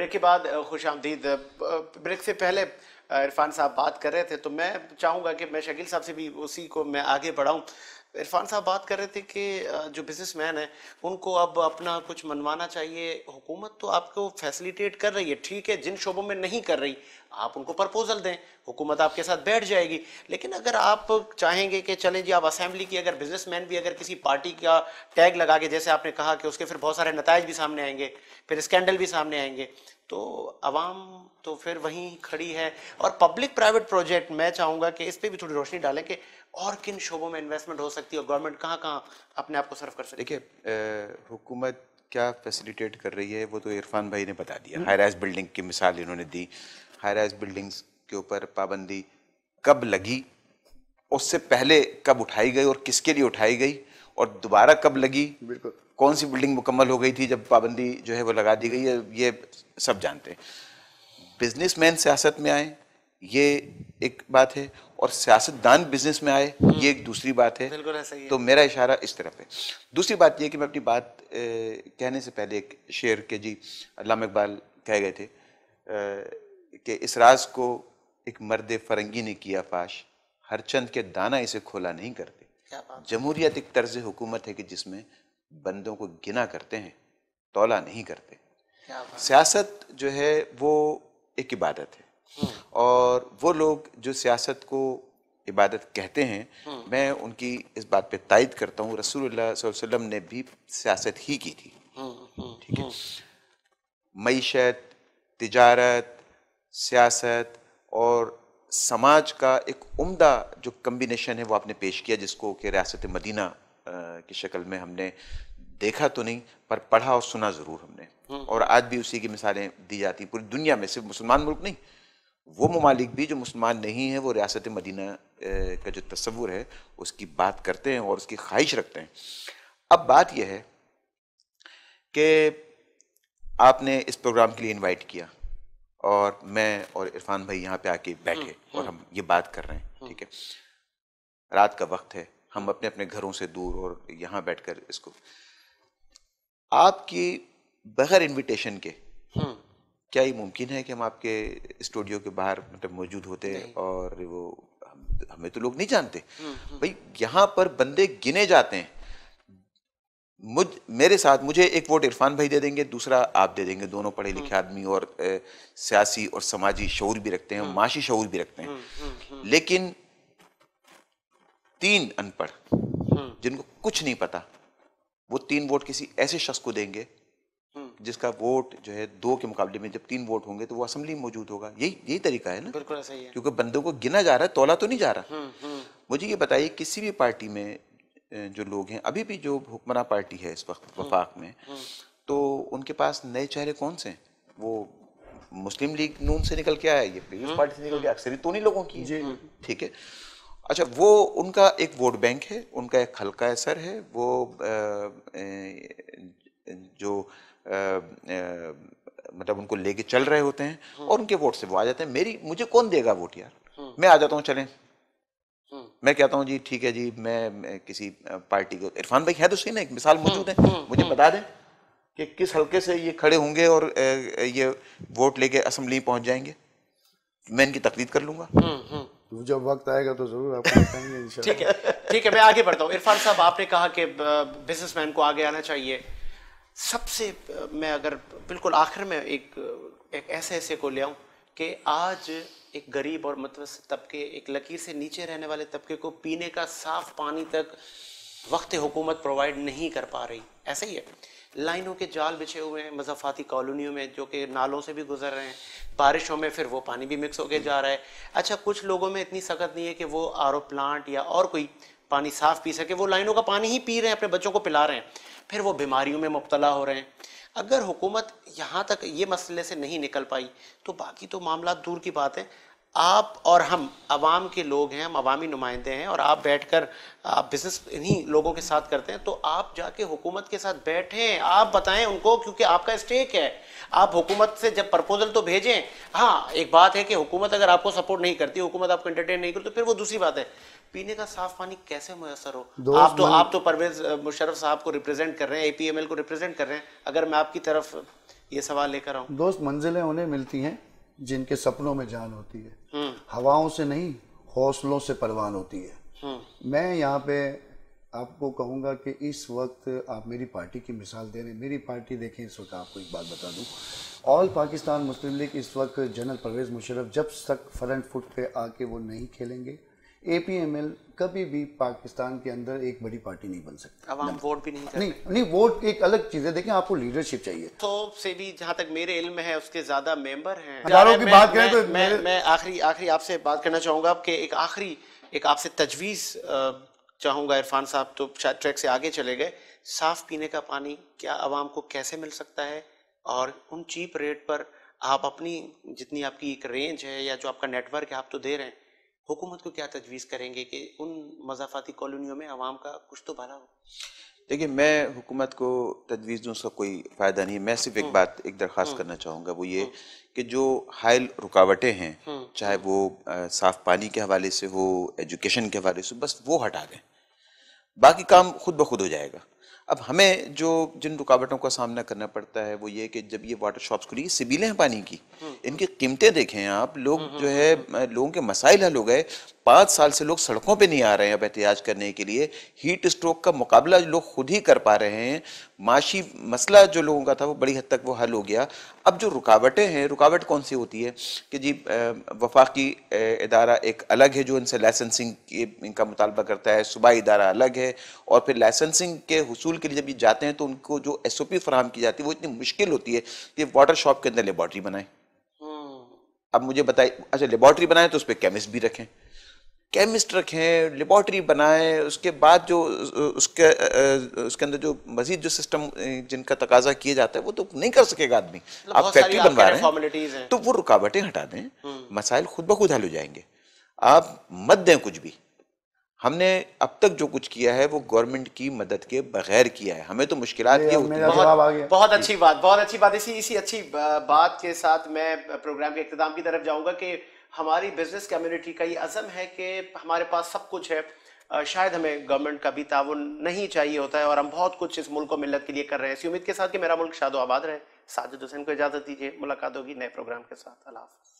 Break के बाद खुश आमदीद ब्रेक से पहले इरफान साहब बात कर रहे थे तो मैं चाहूँगा कि मैं शकील साहब से भी उसी को मैं आगे बढ़ाऊँ इरफान साहब बात कर रहे थे कि जो बिजनेसमैन है उनको अब अपना कुछ मनवाना चाहिए हुकूमत तो आपको फैसिलिटेट कर रही है ठीक है जिन शोबों में नहीं कर रही आप उनको प्रपोजल दें हुकूमत आपके साथ बैठ जाएगी लेकिन अगर आप चाहेंगे कि चलें जी आप असेंबली की अगर बिजनेसमैन भी अगर किसी पार्टी का टैग लगा के जैसे आपने कहा कि उसके फिर बहुत सारे नतज भी सामने आएंगे फिर स्कैंडल भी सामने आएंगे तो आवाम तो फिर वहीं खड़ी है और पब्लिक प्राइवेट प्रोजेक्ट मैं चाहूँगा कि इस पर भी थोड़ी रोशनी डालें कि और किन शोबों में इन्वेस्टमेंट हो सकती है और गवर्नमेंट कहाँ कहाँ अपने आप को सर्व कर सकती है देखिए हुकूमत क्या फैसिलिटेट कर रही है वो तो इरफान भाई ने बता दिया हाई राइज बिल्डिंग की मिसाल इन्होंने दी हाई राइज बिल्डिंग्स के ऊपर पाबंदी कब लगी उससे पहले कब उठाई गई और किसके लिए उठाई गई और दोबारा कब लगी बिल्कुल कौन सी बिल्डिंग मुकम्मल हो गई थी जब पाबंदी जो है वो लगा दी गई है ये सब जानते हैं मैन सियासत में आए ये एक बात है और सियासतदान बिजनेस में आए ये एक दूसरी बात है बिल्कुल ऐसा ही तो मेरा इशारा इस तरफ है दूसरी बात यह कि मैं अपनी बात ए, कहने से पहले एक शेर के जी अलाम इकबाल कह गए थे कि इस राज को एक मर्द फरंगी ने किया फाश हर चंद के दाना इसे खोला नहीं करते जमहूरियत एक तर्ज हुकूमत है कि जिसमें बंदों को गिना करते हैं तोला नहीं करते सियासत जो है वो एक इबादत है हम्म। और वो लोग जो सियासत को इबादत कहते हैं हम्म। मैं उनकी इस बात पे तायद करता हूँ रसूल वसल्लम ने भी सियासत ही की थी हम्म, ठीक है मीशत तजारत सियासत और समाज का एक उम्दा जो कम्बिनेशन है वो आपने पेश किया जिसको कि रियासत मदीना की शक्ल में हमने देखा तो नहीं पर पढ़ा और सुना ज़रूर हमने हम्म। और आज भी उसी की मिसालें दी जाती पूरी दुनिया में सिर्फ मुसलमान मुल्क नहीं वो ममालिक भी जो मुसलमान नहीं है वो रियासत मदीना का जो तस्वुर है उसकी बात करते हैं और उसकी ख्वाहिश रखते हैं अब बात यह है कि आपने इस प्रोग्राम के लिए इन्वाइट किया और मैं और इरफान भाई यहाँ पे आके बैठे हम्म, और हम्म। हम ये बात कर रहे हैं हम्म। ठीक है रात का वक्त है हम अपने अपने घरों से दूर और यहाँ बैठकर इसको आपकी बगैर इनविटेशन के क्या ये मुमकिन है कि हम आपके स्टूडियो के बाहर मतलब मौजूद होते और वो हमें तो लोग नहीं जानते भाई यहाँ पर बंदे गिने जाते हैं मुझ मेरे साथ मुझे एक वोट इरफान भाई दे देंगे दूसरा आप दे देंगे दोनों पढ़े लिखे हम्म। आदमी और सियासी और समाजी शौर भी रखते हैं हम्म। माशी शौर भी रखते हैं हम्म, लेकिन तीन अनपढ़ जिनको कुछ नहीं पता वो तीन वोट किसी ऐसे शख्स को देंगे जिसका वोट जो है दो के मुकाबले में जब तीन वोट होंगे तो वो असेंबली में मौजूद होगा यही यही तरीका है ना बिल्कुल सही है क्योंकि बंदों को गिना जा रहा है तोला तो नहीं जा रहा मुझे ये बताइए किसी भी पार्टी में जो लोग हैं अभी भी जो हुक्मरान पार्टी है इस वक्त हम्म, वफाक में हम्म। तो उनके पास नए चेहरे कौन से वो मुस्लिम लीग नून से निकल के आया ये पीपल्स हम्म। पार्टी से निकल के तो नहीं लोगों की ठीक है अच्छा वो उनका एक वोट बैंक है उनका एक हल्का असर है वो जो मतलब उनको लेके चल रहे होते हैं और उनके वोट से वो आ जाते हैं मेरी मुझे कौन देगा वोट यार मैं आ जाता हूँ चलें मैं कहता हूँ जी ठीक है जी मैं किसी पार्टी को इरफान भाई है तो सही ना एक मिसाल मौजूद है हम्म, मुझे हम्म। बता दें कि किस हलके से ये खड़े होंगे और ये वोट लेके असम्बली पहुंच जाएंगे मैं इनकी तकलीफ कर लूंगा हम्म, जब वक्त आएगा तो जरूर आपको बताएंगे ठीक है ठीक है मैं आगे बढ़ता हूँ इरफान साहब आपने कहा कि बिजनेसमैन को आगे आना चाहिए सबसे मैं अगर बिल्कुल आखिर में एक, एक ऐसे ऐसे को ले आऊँ कि आज एक गरीब और मतलब तबके एक लकीर से नीचे रहने वाले तबके को पीने का साफ पानी तक वक्त हुकूमत प्रोवाइड नहीं कर पा रही ऐसे ही है लाइनों के जाल बिछे हुए हैं मजाफाती कॉलोनियों में जो कि नालों से भी गुजर रहे हैं बारिशों में फिर वो पानी भी मिक्स होके जा रहा है अच्छा कुछ लोगों में इतनी सख्त नहीं है कि वो आर प्लांट या और कोई पानी साफ पी सके वो लाइनों का पानी ही पी रहे हैं अपने बच्चों को पिला रहे हैं फिर वो बीमारियों में मुबतला हो रहे हैं अगर हुकूमत यहाँ तक ये मसले से नहीं निकल पाई तो बाकी तो मामला दूर की बात है आप और हम आवाम के लोग हैं हम अवामी नुमाइंदे हैं और आप बैठ कर आप बिजनेस इन्हीं लोगों के साथ करते हैं तो आप जाके हुकूमत के साथ बैठें आप बताएं उनको क्योंकि आपका स्टेक है आप हुकूमत से जब प्रपोजल तो भेजें हाँ एक बात है कि हुकूमत अगर आपको सपोर्ट नहीं करती हुकूमत आपको इंटरटेन नहीं करती तो फिर वो दूसरी बात है पीने का साफ पानी कैसे मुयसर हो आप तो आप तो परवेज मुशरफ साहब को रिप्रेजेंट कर रहे हैं एपीएमएल को रिप्रेजेंट कर रहे हैं अगर मैं आपकी तरफ ये सवाल लेकर आऊँ दोस्त मंजिलें उन्हें मिलती हैं जिनके सपनों में जान होती है हम्म। हवाओं से नहीं हौसलों से परवान होती है हम्म। मैं यहाँ पे आपको कहूँगा कि इस वक्त आप मेरी पार्टी की मिसाल दे रहे हैं मेरी पार्टी देखें इस वक्त आपको एक बात बता दूँ ऑल पाकिस्तान मुस्लिम लीग इस वक्त जनरल परवेज़ मुशरफ जब तक फ्रंट फुट पे आके वो नहीं खेलेंगे एपीएमएल कभी भी पाकिस्तान के अंदर एक बड़ी पार्टी नहीं बन सकती अब हम वोट भी नहीं नहीं नहीं वोट एक अलग चीज है देखें आपको लीडरशिप चाहिए तो से भी जहाँ तक मेरे इल्म है उसके ज्यादा मेंबर हैं की बात करें तो मैं मैं आखिरी आखिरी आपसे बात करना चाहूंगा आपके एक आखिरी एक आपसे तजवीज चाहूंगा इरफान साहब तो शायद ट्रैक से आगे चले गए साफ पीने का पानी क्या आवाम को कैसे मिल सकता है और उन चीप रेट पर आप अपनी जितनी आपकी एक रेंज है या जो आपका नेटवर्क है आप तो दे रहे हैं हुकूमत को क्या तजवीज़ करेंगे कि उन मजाफाती कॉलोनियों में आवाम का कुछ तो भला हो देखिए मैं हुकूमत को तजवीज़ दूँ उसका कोई फ़ायदा नहीं मैं सिर्फ एक हम्म। बात एक दरख्वास्त हम्म। करना चाहूँगा वो ये हम्म। कि जो हाइल रुकावटें हैं चाहे वो साफ़ पानी के हवाले से हो एजुकेशन के हवाले से बस वो हटा दें बाकी काम खुद ब खुद हो जाएगा अब हमें जो जिन रुकावटों का सामना करना पड़ता है वो ये कि जब ये वाटर शॉप्स खुली सिबीले हैं पानी की हम्म। इनकी कीमतें देखें आप लोग हम्म, हम्म, जो है लोगों के मसाइल हल हो गए पाँच साल से लोग सड़कों पे नहीं आ रहे हैं अब एहतियाज करने के लिए हीट स्ट्रोक का मुकाबला लोग खुद ही कर पा रहे हैं माशी मसला जो लोगों का था वो बड़ी हद तक वो हल हो गया अब जो रुकावटें हैं रुकावट कौन सी होती है कि जी वफाकी इदारा एक अलग है जो इनसे लाइसेंसिंग इनका मुतालबा करता है सुबह इदारा अलग है और फिर लाइसेंसिंग के हसूल के लिए जब ये जाते हैं तो उनको जो एस ओ पी फराम की जाती है वो इतनी मुश्किल होती है कि वाटर शॉप के अंदर लेबॉर्ट्री बनाएं हम्म। अब मुझे बताए अच्छा लेबॉर्ट्री बनाएं तो उस पर केमिस्ट भी रखें केमिस्ट रखें लेबॉर्ट्री बनाएं उसके बाद जो उसके उसके अंदर जो मजीद जो सिस्टम जिनका तकाजा किया जाता है वो तो नहीं कर सकेगा आदमी मतलब आप फैक्ट्री बनवा रहे हैं तो वो रुकावटें हटा दें हम्म। मसाइल खुद ब खुद हल हो जाएंगे आप मत दें कुछ भी हमने अब तक जो कुछ किया है वो गवर्नमेंट की मदद के बगैर किया है हमें तो मुश्किल बहुत, बहुत अच्छी बात बहुत अच्छी बात इसी इसी अच्छी बात के साथ मैं प्रोग्राम के इख्ताम की तरफ जाऊंगा कि हमारी बिजनेस कम्युनिटी का ये अज़म है कि हमारे पास सब कुछ है शायद हमें गवर्नमेंट का भी ताउन नहीं चाहिए होता है और हम बहुत कुछ इस मुल्क को मिलत के लिए कर रहे हैं इसी उम्मीद के साथ कि मेरा मुल्क शादो आबाद रहे साजिद हुसैन को इजाज़त दीजिए मुलाकात होगी नए प्रोग्राम के साथ अल्लाह